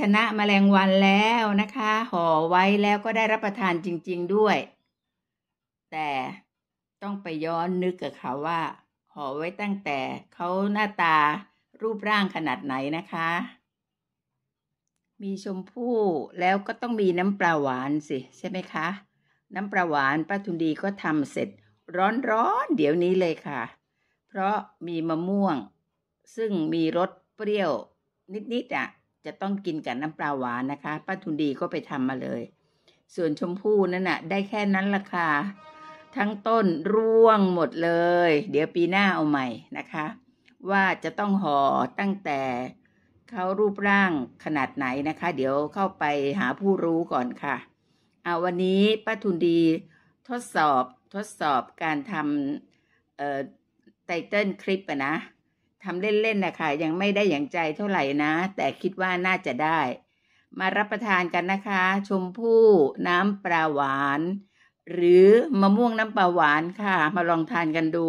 ชนะมแมลงวันแล้วนะคะ ห่อไว้แล้วก็ได้รับประทานจริง ๆ ด้วย แต่ต้องไปย้อนนึกกับเขาว่าห่อไว้ ตั้งแต่เขาหน้าตารูปร่างขนาดไหนนะคะ มีชมพู่แล้วก็ต้องมีน้ำปลาหวานสิใช่ไหมคะ น้ำปลาหวานป้าทุนดีก็ ทำเสร็จร้อน ๆ เดี๋ยวนี้เลยค่ะ เพราะมีมะม่วงซึ่งมีรสเปรี้ยวนิดๆอะ่ะจะต้องกินกับน้ำปลาหวานนะคะป้าทุนดีก็ไปทำมาเลย ส่วนชมพู่นั่นน่ะได้แค่นั้นละค่ะ ทั้งต้นร่วงหมดเลยเดี๋ยวปีหน้าเอาใหม่นะคะ ว่าจะต้องห่อตั้งแต่เขารูปร่างขนาดไหนนะคะเดี๋ยวเข้าไปหาผู้รู้ก่อนค่ะเอาวันนี้ป้าทุนดีทดสอบทดสอบการทำไตเติลคลิปนะทำเล่น ๆนะคะยังไม่ได้อย่างใจเท่าไหร่นะ แต่คิดว่าน่าจะได้ มารับประทานกันนะคะ ชมพู่น้ำปลาหวาน หรือมะม่วงน้ำปลาหวานค่ะ มาลองทานกันดู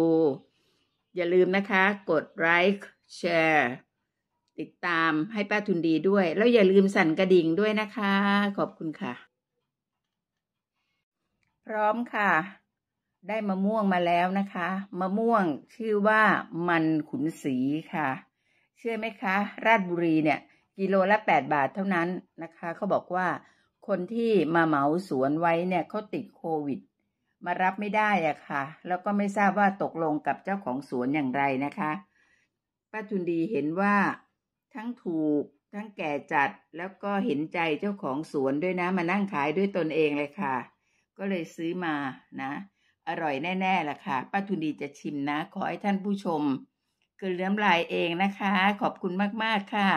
อย่าลืมนะคะ กดไลค์แชร์ติดตามให้ป้าทุนดีด้วย แล้วอย่าลืมสั่นกระดิ่งด้วยนะคะ ขอบคุณค่ะ พร้อมค่ะได้มะม่วงมาแล้วนะคะ มะม่วงชื่อว่ามันขุนสีค่ะ เชื่อไหมคะ ราชบุรีเนี่ย กิโลละแปดบาทเท่านั้นนะคะ เขาบอกว่าคนที่มาเหมาสวนไว้เนี่ยเขาติดโควิด มารับไม่ได้อะค่ะ แล้วก็ไม่ทราบว่าตกลงกับเจ้าของสวนอย่างไรนะคะ ป้าจุนดีเห็นว่าทั้งถูก ทั้งแก่จัดแล้วก็เห็นใจเจ้าของสวนด้วยนะ มานั่งขายด้วยตนเองเลยค่ะ ก็เลยซื้อมานะอร่อยแน่ๆล่ะค่ะป้าทุนดีจะชิมนะ ขอให้ท่านผู้ชมกลืนน้ลายเองนะคะ ขอบคุณมากๆค่ะ